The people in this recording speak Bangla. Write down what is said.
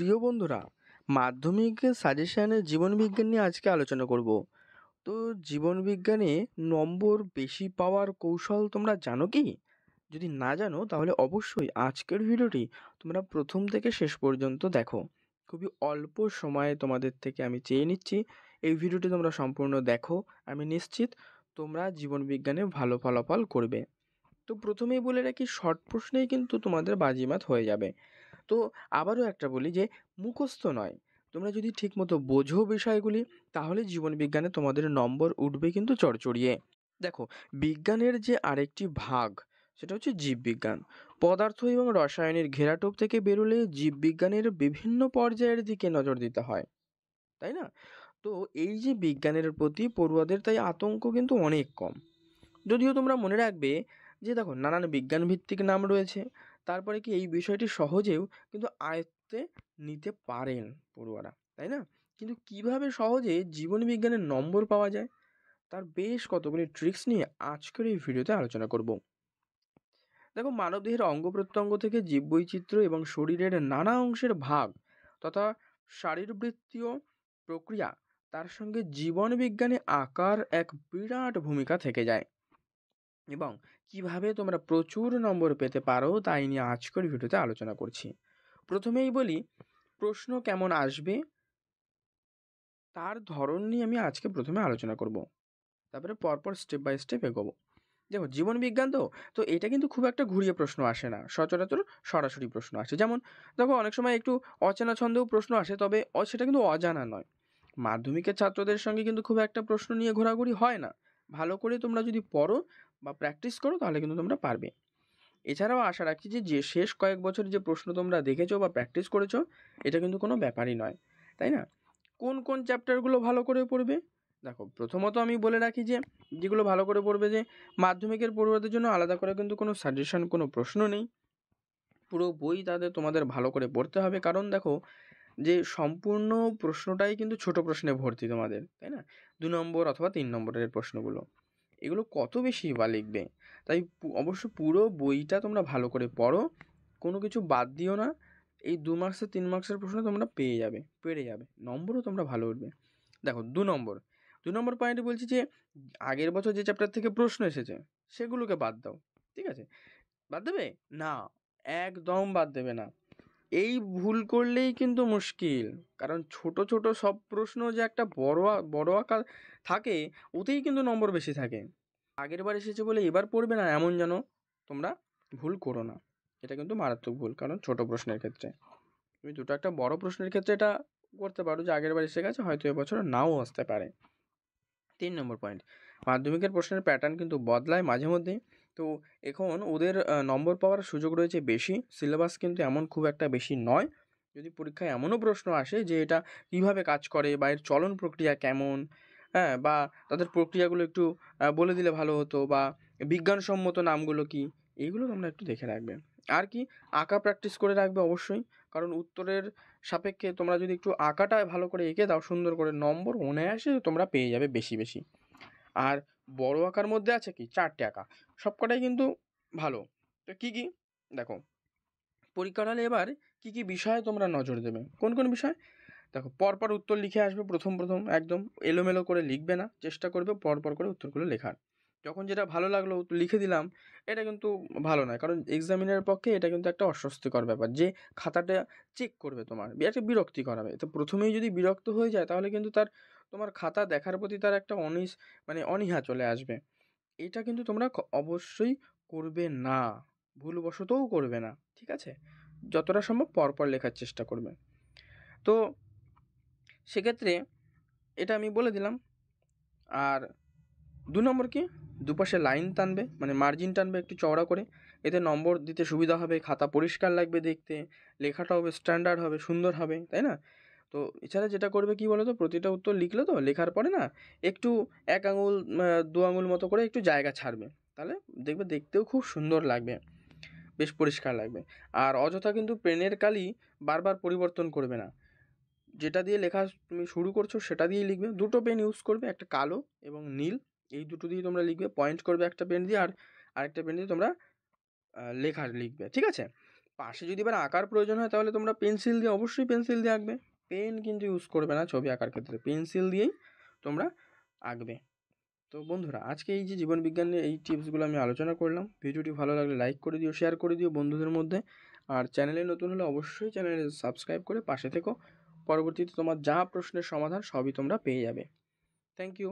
প্রিয় বন্ধুরা মাধ্যমিক সাজেশানে জীবনবিজ্ঞান নিয়ে আজকে আলোচনা করব তো জীবনবিজ্ঞানে নম্বর বেশি পাওয়ার কৌশল তোমরা জানো কি যদি না জানো তাহলে অবশ্যই আজকের ভিডিওটি তোমরা প্রথম থেকে শেষ পর্যন্ত দেখো খুবই অল্প সময়ে তোমাদের থেকে আমি চেয়ে নিচ্ছি এই ভিডিওটি তোমরা সম্পূর্ণ দেখো আমি নিশ্চিত তোমরা জীবনবিজ্ঞানে ভালো ফলাফল করবে তো প্রথমেই বলে রাখি শর্ট প্রশ্নেই কিন্তু তোমাদের বাজিমাত হয়ে যাবে তো আবারও একটা বলি যে মুখস্থ নয় তোমরা যদি ঠিকমতো বোঝো বিষয়গুলি তাহলে জীবনবিজ্ঞানে তোমাদের নম্বর উঠবে কিন্তু চড়চড়িয়ে দেখো বিজ্ঞানের যে আরেকটি ভাগ সেটা হচ্ছে জীববিজ্ঞান পদার্থ এবং রসায়নের ঘেরাটোপ থেকে বেরোলে জীববিজ্ঞানের বিভিন্ন পর্যায়ের দিকে নজর দিতে হয় তাই না তো এই যে বিজ্ঞানের প্রতি পড়ুয়াদের তাই আতঙ্ক কিন্তু অনেক কম যদিও তোমরা মনে রাখবে যে দেখো নানান বিজ্ঞান ভিত্তিক নাম রয়েছে তারপরে কি এই বিষয়টি সহজেও কিন্তু আয়ত্তে নিতে পারেন পড়ুয়ারা তাই না কিন্তু কিভাবে সহজে জীবনবিজ্ঞানের নম্বর পাওয়া যায় তার বেশ কতগুলি ট্রিক্স নিয়ে আজকের এই ভিডিওতে আলোচনা করব দেখো মানবদেহের অঙ্গ প্রত্যঙ্গ থেকে জীববৈচিত্র্য এবং শরীরের নানা অংশের ভাগ তথা শারীরবৃত্তীয় প্রক্রিয়া তার সঙ্গে জীবনবিজ্ঞানে আকার এক বিরাট ভূমিকা থেকে যায় এবং কিভাবে তোমরা প্রচুর নম্বর পেতে পারো তাই নিয়ে আজকের ভিডিওতে আলোচনা করছি প্রথমেই বলি প্রশ্ন কেমন আসবে তার ধরন নিয়ে আমি আজকে প্রথমে আলোচনা করব তারপরে পরপর স্টেপ বাই স্টেপ এগোবো দেখো জীবন বিজ্ঞান তো তো এটা কিন্তু খুব একটা ঘুরিয়ে প্রশ্ন আসে না সচরাচর সরাসরি প্রশ্ন আসে যেমন দেখো অনেক সময় একটু অচেনা ছন্দেও প্রশ্ন আসে তবে সেটা কিন্তু অজানা নয় মাধ্যমিকের ছাত্রদের সঙ্গে কিন্তু খুব একটা প্রশ্ন নিয়ে ঘোরাঘুরি হয় না ভালো করে তোমরা যদি পড়ো বা প্র্যাকটিস করো তাহলে কিন্তু তোমরা পারবে এছাড়াও আশা রাখছি যে যে শেষ কয়েক বছর যে প্রশ্ন তোমরা দেখেছো বা প্র্যাকটিস করেছো এটা কিন্তু কোনো ব্যাপারই নয় তাই না কোন কোন চ্যাপ্টারগুলো ভালো করে পড়বে দেখো প্রথমত আমি বলে রাখি যে যেগুলো ভালো করে পড়বে যে মাধ্যমিকের পড়ুয়াদের জন্য আলাদা করে কিন্তু কোনো সাজেশন কোনো প্রশ্ন নেই পুরো বই তাদের তোমাদের ভালো করে পড়তে হবে কারণ দেখো যে সম্পূর্ণ প্রশ্নটাই কিন্তু ছোটো প্রশ্নে ভর্তি তোমাদের তাই না দু নম্বর অথবা তিন নম্বরের প্রশ্নগুলো এগুলো কত বেশি বা লিখবে তাই অবশ্য পুরো বইটা তোমরা ভালো করে পড়ো কোনো কিছু বাদ দিও না এই দু মার্কসের তিন মার্কসের প্রশ্ন তোমরা পেয়ে যাবে পেরে যাবে নম্বরও তোমরা ভালো উঠবে দেখো দু নম্বর দু নম্বর পয়েন্টে বলছি যে আগের বছর যে চ্যাপ্টার থেকে প্রশ্ন এসেছে সেগুলোকে বাদ দাও ঠিক আছে বাদ দেবে না একদম বাদ দেবে না এই ভুল করলেই কিন্তু মুশকিল কারণ ছোট ছোট সব প্রশ্ন যে একটা বড় বড় আকার থাকে ওতেই কিন্তু নম্বর বেশি থাকে আগের বার এসেছে বলে এবার পড়বে না এমন যেন তোমরা ভুল করো না এটা কিন্তু মারাত্মক ভুল কারণ ছোট প্রশ্নের ক্ষেত্রে তুমি দুটো একটা বড় প্রশ্নের ক্ষেত্রে এটা করতে পারো যে আগের বার এসে গেছে হয়তো এবছর নাও আসতে পারে তিন নম্বর পয়েন্ট মাধ্যমিকের প্রশ্নের প্যাটার্ন কিন্তু বদলায় মাঝে মধ্যেই তো এখন ওদের নম্বর পাওয়ার সুযোগ রয়েছে বেশি সিলেবাস কিন্তু এমন খুব একটা বেশি নয় যদি পরীক্ষায় এমনও প্রশ্ন আসে যে এটা কীভাবে কাজ করে বা এর চলন প্রক্রিয়া কেমন হ্যাঁ বা তাদের প্রক্রিয়াগুলো একটু বলে দিলে ভালো হতো বা বিজ্ঞানসম্মত নামগুলো কি এইগুলো তোমরা একটু দেখে রাখবে আর কি আঁকা প্র্যাকটিস করে রাখবে অবশ্যই কারণ উত্তরের সাপেক্ষে তোমরা যদি একটু আঁকাটা ভালো করে এঁকে দাও সুন্দর করে নম্বর অনায়াসে তোমরা পেয়ে যাবে বেশি বেশি আর বড় আঁকার মধ্যে আছে কি চারটে আঁকা সবকটাই কিন্তু ভালো তো কী কী দেখো পরীক্ষার হলে এবার কী কী বিষয়ে তোমরা নজর দেবে কোন কোন বিষয় দেখো পরপর উত্তর লিখে আসবে প্রথম প্রথম একদম এলোমেলো করে লিখবে না চেষ্টা করবে পরপর করে উত্তরগুলো লেখার যখন যেটা ভালো লাগলো লিখে দিলাম এটা কিন্তু ভালো নয় কারণ এক্সামিনারের পক্ষে এটা কিন্তু একটা অস্বস্তিকর ব্যাপার যে খাতাটা চেক করবে তোমার একটা বিরক্তি করাবে তো প্রথমেই যদি বিরক্ত হয়ে যায় তাহলে কিন্তু তার তোমার খাতা দেখার প্রতি তার একটা অনিস মানে অনীহা চলে আসবে এটা কিন্তু তোমরা অবশ্যই করবে না ভুলবশতও করবে না ঠিক আছে যতটা সম্ভব পরপর লেখার চেষ্টা করবে তো সেক্ষেত্রে এটা আমি বলে দিলাম আর দু নম্বর কি দুপাশে লাইন টানবে মানে মার্জিন টানবে একটু চওড়া করে এতে নম্বর দিতে সুবিধা হবে খাতা পরিষ্কার লাগবে দেখতে লেখাটাও স্ট্যান্ডার্ড হবে সুন্দর হবে তাই না তো এছাড়া যেটা করবে কী বলো তো প্রতিটা উত্তর লিখলে তো লেখার পরে না একটু এক আঙুল দু আঙুল মতো করে একটু জায়গা ছাড়বে তাহলে দেখবে দেখতেও খুব সুন্দর লাগবে বেশ পরিষ্কার লাগবে আর অযথা কিন্তু পেনের কালি বারবার পরিবর্তন করবে না যেটা দিয়ে লেখা তুমি শুরু করছো সেটা দিয়েই লিখবে দুটো পেন ইউজ করবে একটা কালো এবং নীল এই দুটো দিয়ে তোমরা লিখবে পয়েন্ট করবে একটা পেন দিয়ে আর আরেকটা পেন দিয়ে তোমরা লেখা লিখবে ঠিক আছে পাশে যদি এবার আঁকার প্রয়োজন হয় তাহলে তোমরা পেন্সিল দিয়ে অবশ্যই পেন্সিল দিয়ে আঁকবে পেন কিন্তু ইউজ করবে না ছবি আঁকার ক্ষেত্রে পেন্সিল দিয়েই তোমরা আঁকবে তো বন্ধুরা আজকে এই যে জীবনবিজ্ঞান নিয়ে এই টিপসগুলো আমি আলোচনা করলাম ভিডিওটি ভালো লাগলে লাইক করে দিও শেয়ার করে দিও বন্ধুদের মধ্যে আর চ্যানেলে নতুন হলে অবশ্যই চ্যানেলে সাবস্ক্রাইব করে পাশে থেকো পরবর্তীতে তোমার যা প্রশ্নের সমাধান সবই তোমরা পেয়ে যাবে থ্যাংক ইউ